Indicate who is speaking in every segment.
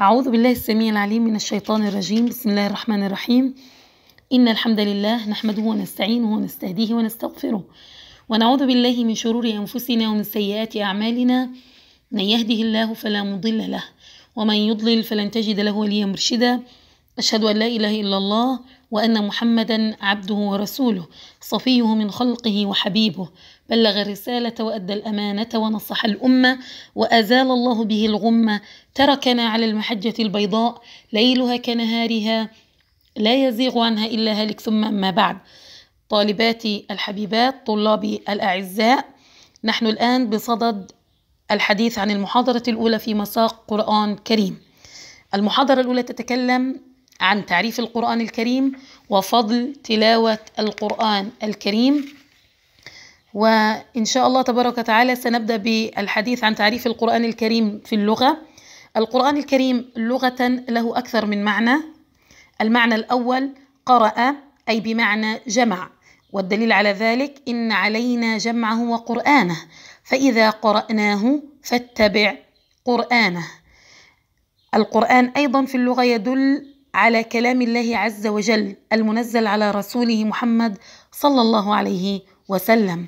Speaker 1: أعوذ بالله السميع العليم من الشيطان الرجيم بسم الله الرحمن الرحيم إن الحمد لله نحمده ونستعينه ونستهديه ونستغفره ونعوذ بالله من شرور أنفسنا ومن سيئات أعمالنا من يهده الله فلا مضل له ومن يضلل فلن تجد له وليا مرشدا أشهد أن لا إله إلا الله وأن محمدا عبده ورسوله صفيه من خلقه وحبيبه بلغ الرسالة وأدى الأمانة ونصح الأمة وأزال الله به الغمة تركنا على المحجة البيضاء ليلها كنهارها لا يزيغ عنها إلا هالك ثم ما بعد طالباتي الحبيبات طلابي الأعزاء نحن الآن بصدد الحديث عن المحاضرة الأولى في مساق قرآن كريم المحاضرة الأولى تتكلم عن تعريف القرآن الكريم وفضل تلاوة القرآن الكريم وإن شاء الله تبارك وتعالى سنبدأ بالحديث عن تعريف القرآن الكريم في اللغة القرآن الكريم لغة له أكثر من معنى المعنى الأول قرأ أي بمعنى جمع والدليل على ذلك إن علينا جمعه وقرآنه فإذا قرأناه فاتبع قرآنه القرآن أيضا في اللغة يدل على كلام الله عز وجل المنزل على رسوله محمد صلى الله عليه وسلم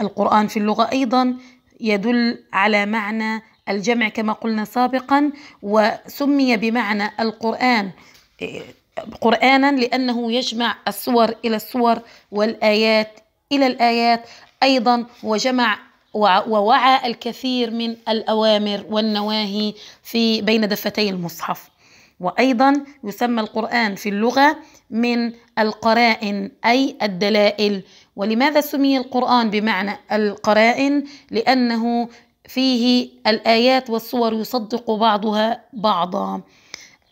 Speaker 1: القرآن في اللغة أيضا يدل على معنى الجمع كما قلنا سابقا وسمي بمعنى القرآن قرآنا لأنه يجمع الصور إلى الصور والآيات إلى الآيات أيضا وجمع ووعى الكثير من الأوامر والنواهي في بين دفتي المصحف وأيضا يسمى القرآن في اللغة من القرائن أي الدلائل ولماذا سمي القرآن بمعنى القرائن لأنه فيه الآيات والصور يصدق بعضها بعضا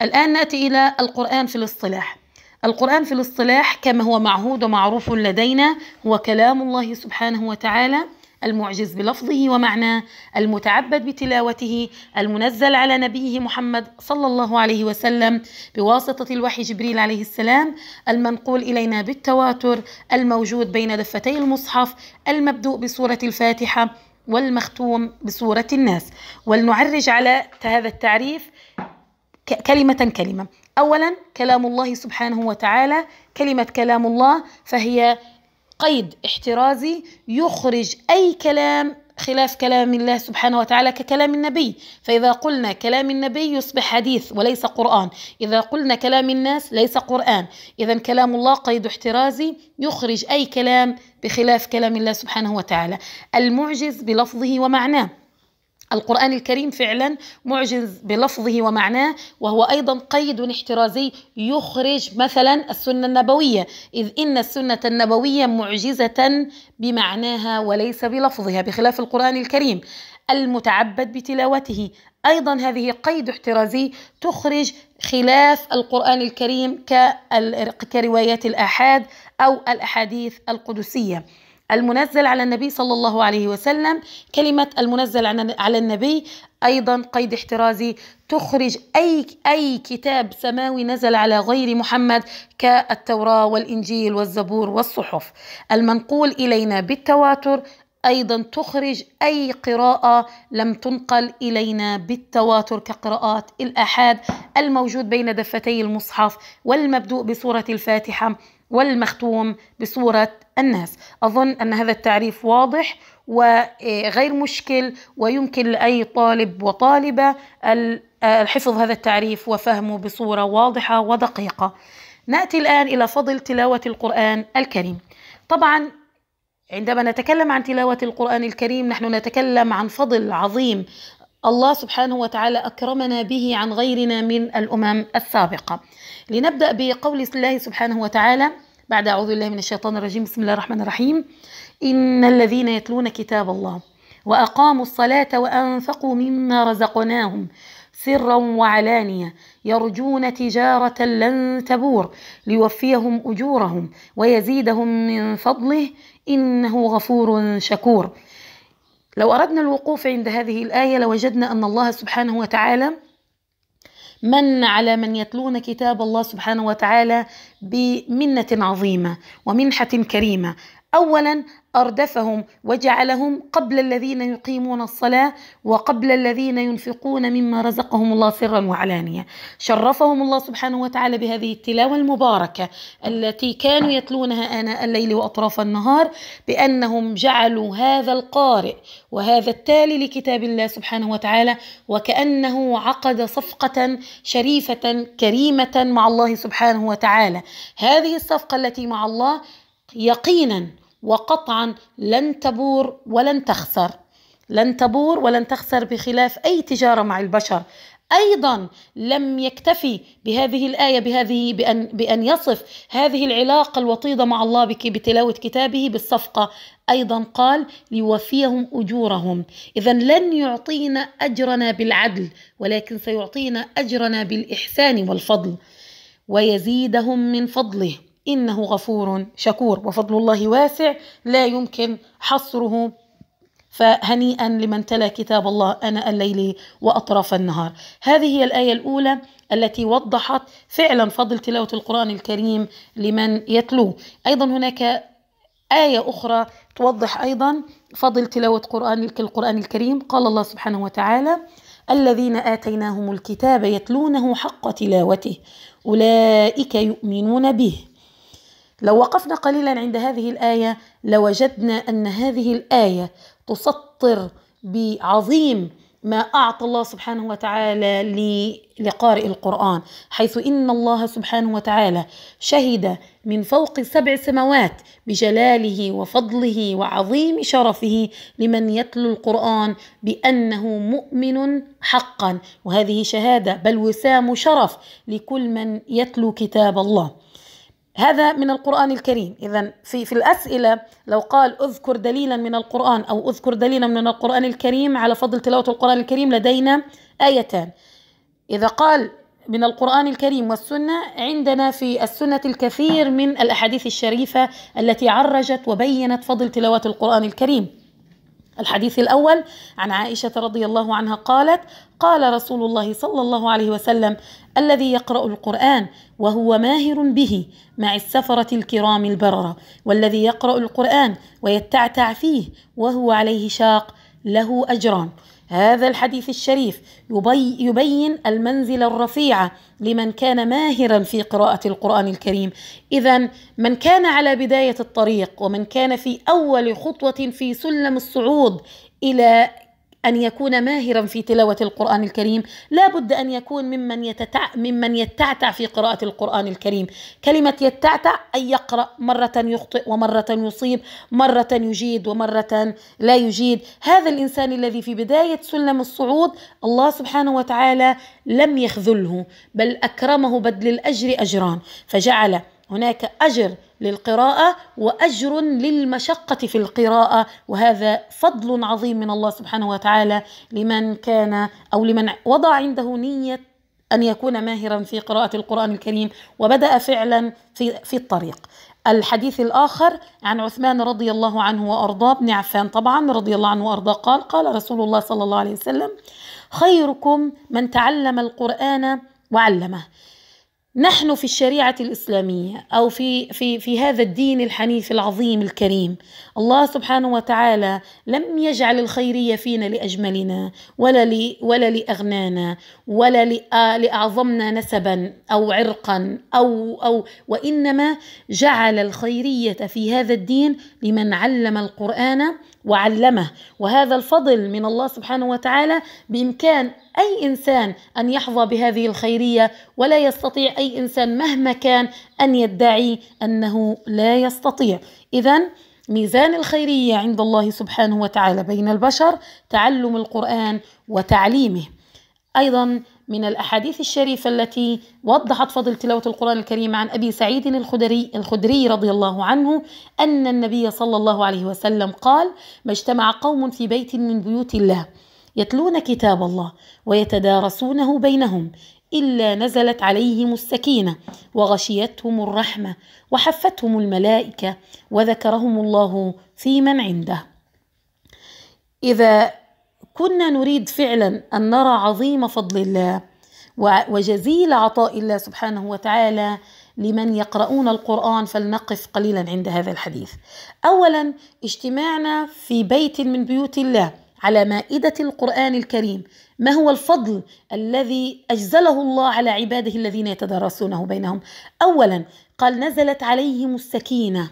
Speaker 1: الآن نأتي إلى القرآن في الاصطلاح القرآن في الاصطلاح كما هو معهود ومعروف لدينا هو كلام الله سبحانه وتعالى المعجز بلفظه ومعناه المتعبد بتلاوته المنزل على نبيه محمد صلى الله عليه وسلم بواسطة الوحي جبريل عليه السلام المنقول إلينا بالتواتر الموجود بين دفتي المصحف المبدوء بسورة الفاتحة والمختوم بسورة الناس ولنعرج على هذا التعريف كلمة كلمة أولا كلام الله سبحانه وتعالى كلمة كلام الله فهي قيد احترازي يخرج أي كلام خلاف كلام الله سبحانه وتعالى ككلام النبي فإذا قلنا كلام النبي يصبح حديث وليس قرآن إذا قلنا كلام الناس ليس قرآن إذا كلام الله قيد احترازي يخرج أي كلام بخلاف كلام الله سبحانه وتعالى المعجز بلفظه ومعناه القرآن الكريم فعلا معجز بلفظه ومعناه وهو أيضا قيد احترازي يخرج مثلا السنة النبوية إذ إن السنة النبوية معجزة بمعناها وليس بلفظها بخلاف القرآن الكريم المتعبد بتلاوته أيضا هذه قيد احترازي تخرج خلاف القرآن الكريم كروايات الآحاد أو الأحاديث القدسية المنزل على النبي صلى الله عليه وسلم كلمة المنزل على النبي أيضا قيد احترازي تخرج أي, أي كتاب سماوي نزل على غير محمد كالتوراة والإنجيل والزبور والصحف المنقول إلينا بالتواتر أيضا تخرج أي قراءة لم تنقل إلينا بالتواتر كقراءات الآحاد الموجود بين دفتي المصحف والمبدوء بسورة الفاتحة والمختوم بصورة الناس أظن أن هذا التعريف واضح وغير مشكل ويمكن لأي طالب وطالبة الحفظ هذا التعريف وفهمه بصورة واضحة ودقيقة نأتي الآن إلى فضل تلاوة القرآن الكريم طبعا عندما نتكلم عن تلاوة القرآن الكريم نحن نتكلم عن فضل عظيم الله سبحانه وتعالى أكرمنا به عن غيرنا من الأمم السابقة لنبدأ بقول الله سبحانه وتعالى بعد أعوذ بالله من الشيطان الرجيم بسم الله الرحمن الرحيم إن الذين يتلون كتاب الله وأقاموا الصلاة وأنفقوا مما رزقناهم سرا وعلانية يرجون تجارة لن تبور ليوفيهم أجورهم ويزيدهم من فضله إنه غفور شكور لو أردنا الوقوف عند هذه الآية لوجدنا أن الله سبحانه وتعالى من على من يتلون كتاب الله سبحانه وتعالى بمنة عظيمة ومنحة كريمة اولا اردفهم وجعلهم قبل الذين يقيمون الصلاه وقبل الذين ينفقون مما رزقهم الله سرا وعلانيه شرفهم الله سبحانه وتعالى بهذه التلاوه المباركه التي كانوا يتلونها اناء الليل واطراف النهار بانهم جعلوا هذا القارئ وهذا التالي لكتاب الله سبحانه وتعالى وكانه عقد صفقه شريفه كريمه مع الله سبحانه وتعالى هذه الصفقه التي مع الله يقينا وقطعا لن تبور ولن تخسر لن تبور ولن تخسر بخلاف أي تجارة مع البشر ايضا لم يكتفي بهذه الايه بهذه بان بان يصف هذه العلاقه الوطيده مع الله بتلاوه كتابه بالصفقه ايضا قال ليوفيهم اجورهم اذا لن يعطينا اجرنا بالعدل ولكن سيعطينا اجرنا بالاحسان والفضل ويزيدهم من فضله إنه غفور شكور وفضل الله واسع لا يمكن حصره فهنيئا لمن تلا كتاب الله أنا الليل وأطراف النهار هذه هي الآية الأولى التي وضحت فعلا فضل تلاوة القرآن الكريم لمن يتلوه أيضا هناك آية أخرى توضح أيضا فضل تلاوة قرآن القرآن الكريم قال الله سبحانه وتعالى الذين آتيناهم الكتاب يتلونه حق تلاوته أولئك يؤمنون به لو وقفنا قليلا عند هذه الآية لوجدنا أن هذه الآية تسطر بعظيم ما أعطى الله سبحانه وتعالى لقارئ القرآن حيث إن الله سبحانه وتعالى شهد من فوق سبع سماوات بجلاله وفضله وعظيم شرفه لمن يتلو القرآن بأنه مؤمن حقا وهذه شهادة بل وسام شرف لكل من يتلو كتاب الله هذا من القرآن الكريم إذا في, في الأسئلة لو قال اذكر دليلا من القرآن أو اذكر دليلا من القرآن الكريم على فضل تلاوة القرآن الكريم لدينا آيتان إذا قال من القرآن الكريم والسنة عندنا في السنة الكثير من الأحاديث الشريفة التي عرجت وبينت فضل تلاوة القرآن الكريم الحديث الأول عن عائشة رضي الله عنها قالت قال رسول الله صلى الله عليه وسلم الذي يقرأ القرآن وهو ماهر به مع السفرة الكرام البررة والذي يقرأ القرآن ويتعتع فيه وهو عليه شاق له أجران هذا الحديث الشريف يبين المنزلة الرفيعة لمن كان ماهرا في قراءة القرآن الكريم إذا من كان على بداية الطريق ومن كان في أول خطوة في سلم الصعود إلى أن يكون ماهرا في تلاوة القرآن الكريم لا بد أن يكون ممن, يتتع ممن يتعتع في قراءة القرآن الكريم كلمة يتعتع أن يقرأ مرة يخطئ ومرة يصيب مرة يجيد ومرة لا يجيد هذا الإنسان الذي في بداية سلم الصعود الله سبحانه وتعالى لم يخذله بل أكرمه بدل الأجر أجران فجعل هناك أجر للقراءة وأجر للمشقة في القراءة وهذا فضل عظيم من الله سبحانه وتعالى لمن كان أو لمن وضع عنده نية أن يكون ماهرا في قراءة القرآن الكريم وبدأ فعلا في, في الطريق الحديث الآخر عن عثمان رضي الله عنه وأرضاه بن عفان طبعا رضي الله عنه وأرضاه قال قال رسول الله صلى الله عليه وسلم خيركم من تعلم القرآن وعلمه نحن في الشريعة الإسلامية أو في في في هذا الدين الحنيف العظيم الكريم، الله سبحانه وتعالى لم يجعل الخيرية فينا لأجملنا ولا لي ولا لأغنانا ولا لأعظمنا نسبا أو عرقا أو أو وإنما جعل الخيرية في هذا الدين لمن علم القرآن وعلمه وهذا الفضل من الله سبحانه وتعالى بإمكان أي إنسان أن يحظى بهذه الخيرية ولا يستطيع أي إنسان مهما كان أن يدعي أنه لا يستطيع إذا ميزان الخيرية عند الله سبحانه وتعالى بين البشر تعلم القرآن وتعليمه أيضا من الأحاديث الشريفة التي وضحت فضل تلاوة القرآن الكريم عن أبي سعيد الخدري, الخدري رضي الله عنه أن النبي صلى الله عليه وسلم قال ما اجتمع قوم في بيت من بيوت الله يتلون كتاب الله ويتدارسونه بينهم إلا نزلت عليهم السكينة وغشيتهم الرحمة وحفتهم الملائكة وذكرهم الله في من عنده إذا كنا نريد فعلا أن نرى عظيم فضل الله وجزيل عطاء الله سبحانه وتعالى لمن يقرؤون القرآن فلنقف قليلا عند هذا الحديث. أولا اجتماعنا في بيت من بيوت الله على مائدة القرآن الكريم، ما هو الفضل الذي أجزله الله على عباده الذين يتدارسونه بينهم؟ أولا قال نزلت عليهم السكينة.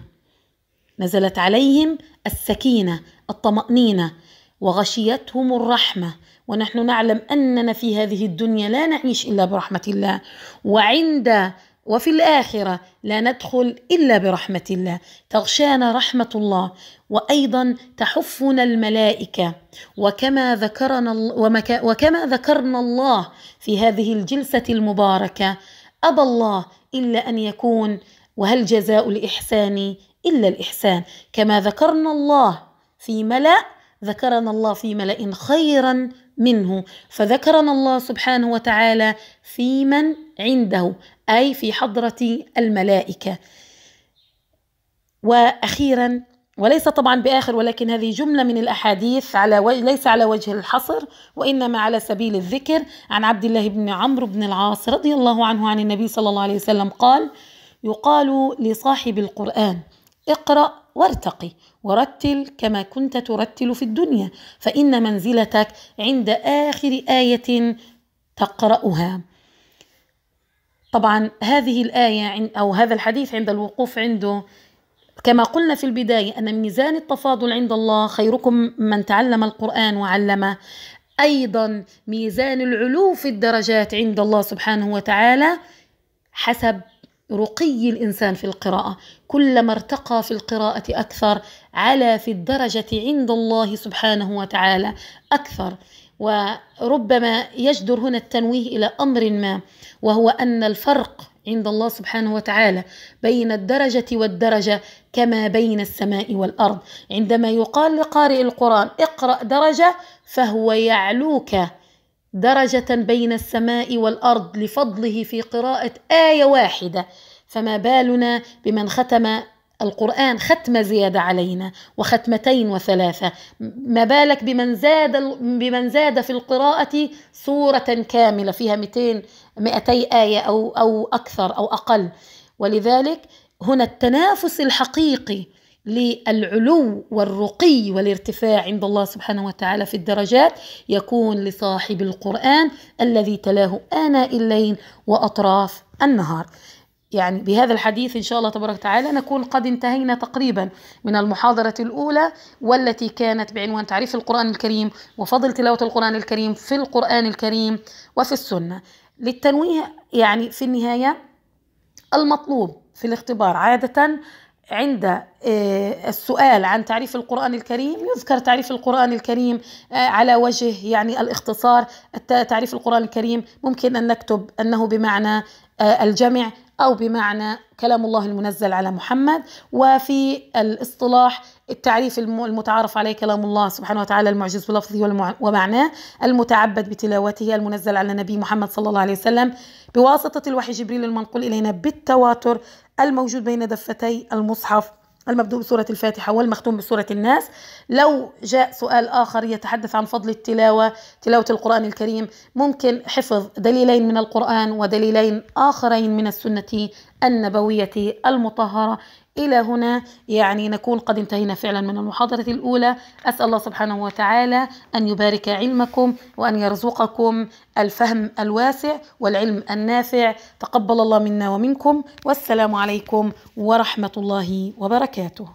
Speaker 1: نزلت عليهم السكينة، الطمأنينة، وغشيتهم الرحمة ونحن نعلم أننا في هذه الدنيا لا نعيش إلا برحمة الله وعند وفي الآخرة لا ندخل إلا برحمة الله تغشانا رحمة الله وأيضا تحفنا الملائكة وكما ذكرنا وكما ذكرنا الله في هذه الجلسة المباركة أبى الله إلا أن يكون وهل جزاء الإحسان إلا الإحسان كما ذكرنا الله في ملأ ذكرنا الله في ملأ خيرا منه فذكرنا الله سبحانه وتعالى في من عنده أي في حضرة الملائكة وأخيرا وليس طبعا بآخر ولكن هذه جملة من الأحاديث على و... ليس على وجه الحصر وإنما على سبيل الذكر عن عبد الله بن عمرو بن العاص رضي الله عنه عن النبي صلى الله عليه وسلم قال يقال لصاحب القرآن اقرأ وارتقي ورتل كما كنت ترتل في الدنيا فإن منزلتك عند آخر آية تقرأها طبعا هذه الآية أو هذا الحديث عند الوقوف عنده كما قلنا في البداية أن ميزان التفاضل عند الله خيركم من تعلم القرآن وعلمه أيضا ميزان العلو في الدرجات عند الله سبحانه وتعالى حسب رقي الانسان في القراءه كلما ارتقى في القراءه اكثر علا في الدرجه عند الله سبحانه وتعالى اكثر وربما يجدر هنا التنويه الى امر ما وهو ان الفرق عند الله سبحانه وتعالى بين الدرجه والدرجه كما بين السماء والارض عندما يقال لقارئ القران اقرا درجه فهو يعلوك درجة بين السماء والأرض لفضله في قراءة آية واحدة فما بالنا بمن ختم القرآن ختمة زيادة علينا وختمتين وثلاثة ما بالك بمن زاد بمن زاد في القراءة سورة كاملة فيها 200 200 آية أو أو أكثر أو أقل ولذلك هنا التنافس الحقيقي للعلو والرقي والارتفاع عند الله سبحانه وتعالى في الدرجات يكون لصاحب القرآن الذي تلاه آناء الليل وأطراف النهار يعني بهذا الحديث إن شاء الله تبارك وتعالى نكون قد انتهينا تقريبا من المحاضرة الأولى والتي كانت بعنوان تعريف القرآن الكريم وفضل تلاوة القرآن الكريم في القرآن الكريم وفي السنة للتنويه يعني في النهاية المطلوب في الاختبار عادة عند آه، السؤال عن تعريف القرآن الكريم يذكر تعريف القرآن الكريم آه، على وجه يعني الاختصار تعريف القرآن الكريم ممكن أن نكتب أنه بمعنى آه، الجمع أو بمعنى كلام الله المنزل على محمد وفي الاصطلاح التعريف المتعارف عليه كلام الله سبحانه وتعالى المعجز بلفظه ومعناه المتعبد بتلاوته المنزل على نبي محمد صلى الله عليه وسلم بواسطة الوحي جبريل المنقول إلينا بالتواتر الموجود بين دفتي المصحف المبدوء بسورة الفاتحة والمختوم بسورة الناس لو جاء سؤال آخر يتحدث عن فضل التلاوة تلاوة القرآن الكريم ممكن حفظ دليلين من القرآن ودليلين آخرين من السنة النبوية المطهرة إلى هنا يعني نكون قد انتهينا فعلا من المحاضرة الأولى أسأل الله سبحانه وتعالى أن يبارك علمكم وأن يرزقكم الفهم الواسع والعلم النافع تقبل الله منا ومنكم والسلام عليكم ورحمة الله وبركاته